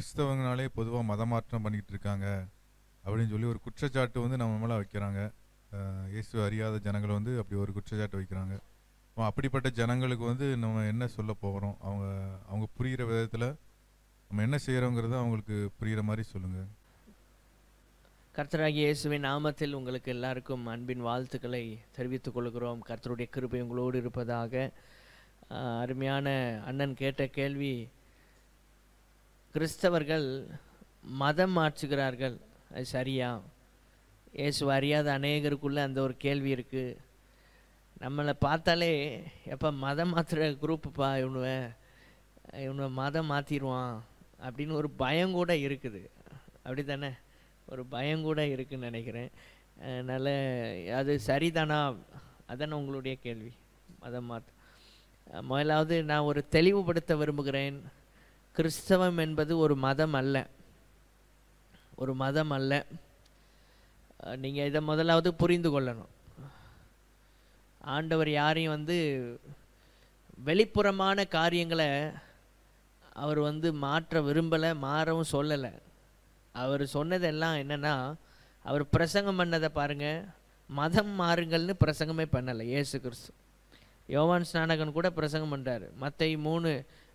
கிறிஸ்தவங்கனாலே பொதுவாக மதமாற்றம் பண்ணிக்கிட்டு இருக்காங்க அப்படின்னு சொல்லி ஒரு குற்றச்சாட்டு வந்து நம்ம மேலே வைக்கிறாங்க இயேசு அறியாத ஜனங்களை வந்து அப்படி ஒரு குற்றச்சாட்டு வைக்கிறாங்க அப்படிப்பட்ட ஜனங்களுக்கு வந்து நம்ம என்ன சொல்ல போகிறோம் அவங்க அவங்க புரிகிற விதத்தில் நம்ம என்ன செய்கிறோங்கிறத அவங்களுக்கு புரிகிற மாதிரி சொல்லுங்கள் கர்த்தராகி இயேசுவின் நாமத்தில் உங்களுக்கு எல்லாருக்கும் அன்பின் வாழ்த்துக்களை தெரிவித்துக் கொள்கிறோம் கர்த்தருடைய கிருபை உங்களோடு இருப்பதாக அருமையான அண்ணன் கேட்ட கேள்வி கிறிஸ்தவர்கள் மதம் மாற்றுகிறார்கள் அது சரியா இயேசு அறியாத அநேகருக்குள்ளே அந்த ஒரு கேள்வி இருக்குது நம்மளை பார்த்தாலே எப்போ மதம் மாற்றுற குரூப்புப்பா இவனுவ இவனை மதம் மாற்றிடுவான் அப்படின்னு ஒரு பயம் கூட இருக்குது அப்படி தானே ஒரு பயம் கூட இருக்குதுன்னு நினைக்கிறேன் அதனால் அது சரிதானா அதான உங்களுடைய கேள்வி மதம் மாற்று முதலாவது நான் ஒரு தெளிவுபடுத்த விரும்புகிறேன் கிறிஸ்தவம் என்பது ஒரு மதம் அல்ல ஒரு மதம் அல்ல நீங்கள் இதை முதலாவது புரிந்து கொள்ளணும் ஆண்டவர் யாரையும் வந்து வெளிப்புறமான காரியங்களை அவர் வந்து மாற்ற விரும்பலை மாறவும் சொல்லலை அவர் சொன்னதெல்லாம் என்னென்னா அவர் பிரசங்கம் பண்ணதை பாருங்கள் மதம் மாறுங்கள்னு பிரசங்கமே பண்ணலை ஏசு கிறிஸ்து யோவான் ஸ்நானகன் கூட பிரசங்கம் பண்ணுறாரு மற்ற மூணு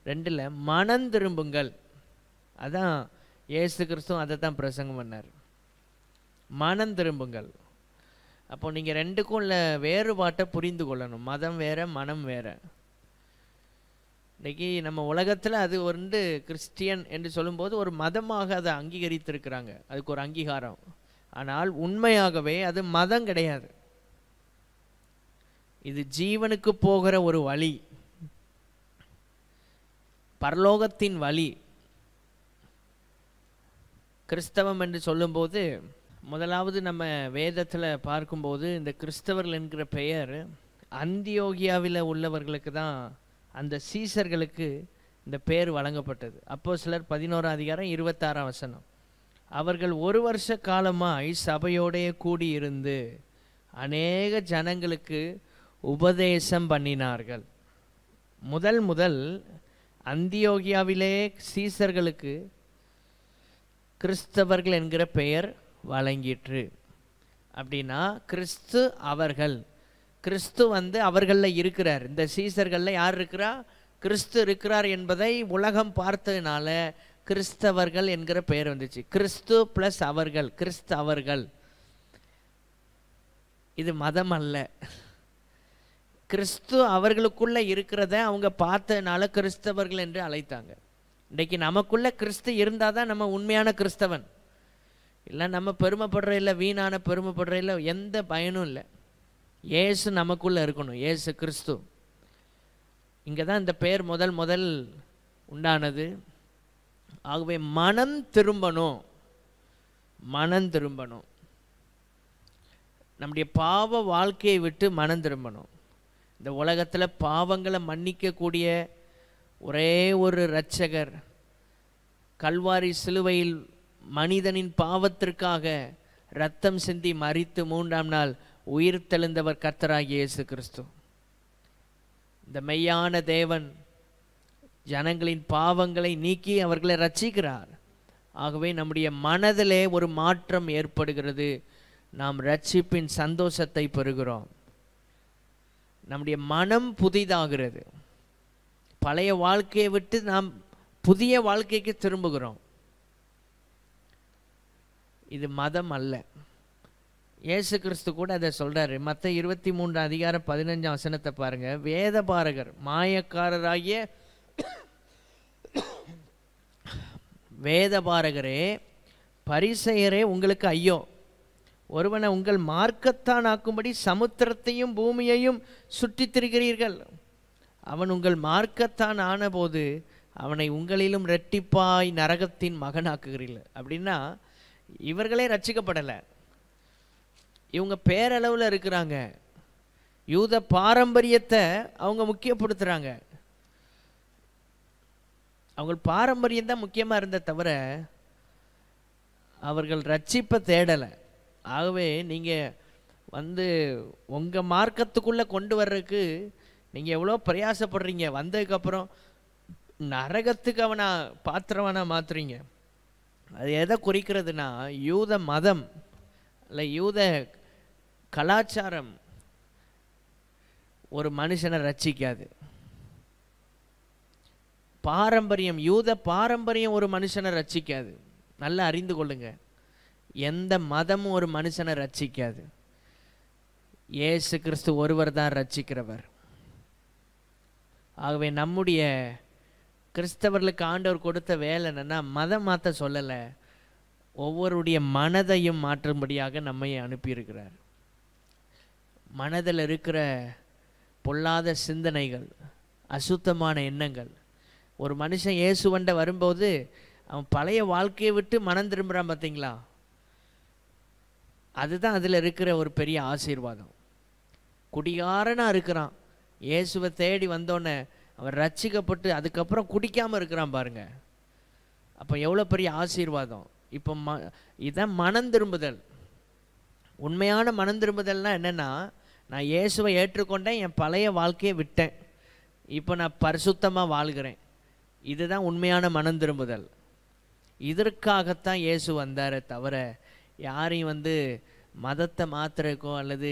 ரெண்டில் மனம் திரும்புங்கள் அதான் ஏசு கிறிஸ்துவும் அதை தான் பிரசங்கம் பண்ணார் மனம் திரும்புங்கள் அப்போ நீங்கள் ரெண்டுக்கும் உள்ள வேறுபாட்டை புரிந்து கொள்ளணும் மதம் வேறு மனம் வேறு இன்றைக்கி நம்ம உலகத்தில் அது வந்து கிறிஸ்டியன் என்று சொல்லும்போது ஒரு மதமாக அதை அங்கீகரித்திருக்கிறாங்க அதுக்கு ஒரு அங்கீகாரம் ஆனால் உண்மையாகவே அது மதம் கிடையாது இது ஜீவனுக்கு போகிற ஒரு வழி பரலோகத்தின் வழி கிறிஸ்தவம் என்று சொல்லும்போது முதலாவது நம்ம வேதத்தில் பார்க்கும்போது இந்த கிறிஸ்தவர்கள் என்கிற பெயர் அந்தியோகியாவில் உள்ளவர்களுக்கு தான் அந்த சீசர்களுக்கு இந்த பெயர் வழங்கப்பட்டது அப்போ சிலர் பதினோரா அதிகாரம் இருபத்தாறாம் வசனம் அவர்கள் ஒரு வருஷ காலமாய் சபையோடைய கூடியிருந்து அநேக ஜனங்களுக்கு உபதேசம் பண்ணினார்கள் முதல் முதல் அந்தியோகியாவிலே சீசர்களுக்கு கிறிஸ்தவர்கள் என்கிற பெயர் வழங்கிற்று அப்படின்னா கிறிஸ்து அவர்கள் கிறிஸ்து வந்து அவர்களில் இருக்கிறார் இந்த சீசர்களில் யார் இருக்கிறா கிறிஸ்து இருக்கிறார் என்பதை உலகம் பார்த்ததுனால கிறிஸ்தவர்கள் என்கிற பெயர் வந்துச்சு கிறிஸ்து ப்ளஸ் அவர்கள் கிறிஸ்தவர்கள் இது மதம் அல்ல கிறிஸ்து அவர்களுக்குள்ளே இருக்கிறத அவங்க பார்த்ததுனால கிறிஸ்தவர்கள் என்று அழைத்தாங்க இன்றைக்கு நமக்குள்ளே கிறிஸ்து இருந்தால் தான் நம்ம உண்மையான கிறிஸ்தவன் இல்லை நம்ம பெருமைப்படுற இல்லை வீணான பெருமைப்படுற இல்லை எந்த பயனும் இல்லை ஏசு நமக்குள்ளே இருக்கணும் ஏசு கிறிஸ்து இங்கே தான் இந்த பெயர் முதல் முதல் உண்டானது ஆகவே மனம் திரும்பணும் மனம் திரும்பணும் நம்முடைய பாவ வாழ்க்கையை விட்டு மனம் திரும்பணும் இந்த உலகத்தில் பாவங்களை மன்னிக்கக்கூடிய ஒரே ஒரு இரட்சகர் கல்வாரி சிலுவையில் மனிதனின் பாவத்திற்காக ரத்தம் சிந்தி மறித்து மூன்றாம் நாள் உயிர் தெளிந்தவர் கர்த்தராகிய இயேசு கிறிஸ்து இந்த மெய்யான தேவன் ஜனங்களின் பாவங்களை நீக்கி அவர்களை ரட்சிக்கிறார் ஆகவே நம்முடைய மனதிலே ஒரு மாற்றம் ஏற்படுகிறது நாம் ரட்சிப்பின் சந்தோஷத்தை பெறுகிறோம் நம்முடைய மனம் புதிதாகிறது பழைய வாழ்க்கையை விட்டு நாம் புதிய வாழ்க்கைக்கு திரும்புகிறோம் இது மதம் அல்ல இயேசு கிறிஸ்து கூட அதை சொல்கிறாரு மற்ற இருபத்தி மூன்று அதிகாரம் பதினஞ்சாம் வசனத்தை பாருங்கள் வேத பாரகர் மாயக்காரராகிய வேத பாரகரே பரிசெயரே உங்களுக்கு ஐயோ ஒருவனை உங்கள் மார்க்கத்தான் ஆக்கும்படி சமுத்திரத்தையும் பூமியையும் சுற்றித் திரிகிறீர்கள் அவன் உங்கள் மார்க்கத்தான் ஆனபோது அவனை உங்களிலும் ரெட்டிப்பாய் நரகத்தின் மகனாக்குகிறீர்கள் அப்படின்னா இவர்களே ரச்சிக்கப்படலை இவங்க பேரளவில் இருக்கிறாங்க யூத பாரம்பரியத்தை அவங்க முக்கியப்படுத்துகிறாங்க அவங்க பாரம்பரியம் தான் முக்கியமாக இருந்த தவிர அவர்கள் ரட்சிப்பை தேடலை ஆகவே நீங்கள் வந்து உங்கள் மார்க்கத்துக்குள்ளே கொண்டு வர்றதுக்கு நீங்கள் எவ்வளோ பிரயாசப்படுறீங்க வந்ததுக்கப்புறம் நரகத்துக்கு அவனை பாத்திரவனாக மாற்றுறீங்க அது எதை குறிக்கிறதுனா யூத மதம் இல்லை யூத கலாச்சாரம் ஒரு மனுஷனை ரச்சிக்காது பாரம்பரியம் யூத பாரம்பரியம் ஒரு மனுஷனை ரச்சிக்காது நல்லா அறிந்து கொள்ளுங்கள் எந்த மதமும் ஒரு மனுஷனை ரட்சிக்காது ஏசு கிறிஸ்து ஒருவர் தான் ரட்சிக்கிறவர் ஆகவே நம்முடைய கிறிஸ்தவர்களுக்கு ஆண்டவர் கொடுத்த வேலை என்னென்னா மதம் மாற்ற சொல்லலை ஒவ்வொருடைய மனதையும் மாற்றும்படியாக நம்மை அனுப்பியிருக்கிறார் மனதில் இருக்கிற பொல்லாத சிந்தனைகள் அசுத்தமான எண்ணங்கள் ஒரு மனுஷன் இயேசுவண்ட வரும்போது அவன் பழைய வாழ்க்கையை விட்டு மனம் திரும்புகிறான் பார்த்தீங்களா அதுதான் அதில் இருக்கிற ஒரு பெரிய ஆசீர்வாதம் குடிகாரனாக இருக்கிறான் இயேசுவை தேடி வந்தோடனே அவர் ரச்சிக்கப்பட்டு அதுக்கப்புறம் குடிக்காமல் இருக்கிறான் பாருங்க அப்போ எவ்வளோ பெரிய ஆசீர்வாதம் இப்போ ம இதான் மனம் திரும்புதல் உண்மையான மனம் திரும்புதல்னால் என்னென்னா நான் இயேசுவை ஏற்றுக்கொண்டேன் என் பழைய வாழ்க்கையை விட்டேன் இப்போ நான் பரிசுத்தமாக வாழ்கிறேன் இதுதான் உண்மையான மனம் திரும்புதல் இதற்காகத்தான் இயேசு வந்தாரே தவிர யாரையும் வந்து மதத்தை மாற்றுறக்கோ அல்லது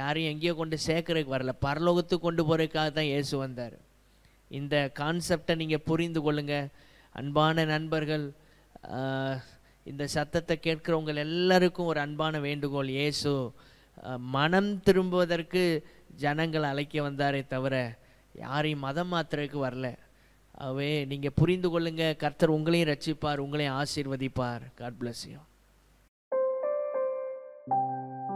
யாரையும் எங்கேயோ கொண்டு சேர்க்குறதுக்கு வரல பரலோகத்துக்கு கொண்டு போகிறதுக்காக தான் இயேசு வந்தார் இந்த கான்செப்டை நீங்கள் புரிந்து கொள்ளுங்கள் அன்பான நண்பர்கள் இந்த சத்தத்தை கேட்குறவங்கள் எல்லாருக்கும் ஒரு அன்பான வேண்டுகோள் இயேசு மனம் திரும்புவதற்கு ஜனங்கள் அழைக்க வந்தாரே தவிர யாரையும் மதம் மாத்துறதுக்கு வரல அவே நீங்கள் புரிந்து கொள்ளுங்கள் கர்த்தர் உங்களையும் ரட்சிப்பார் உங்களையும் ஆசீர்வதிப்பார் காட் பிளஸ் யூ Música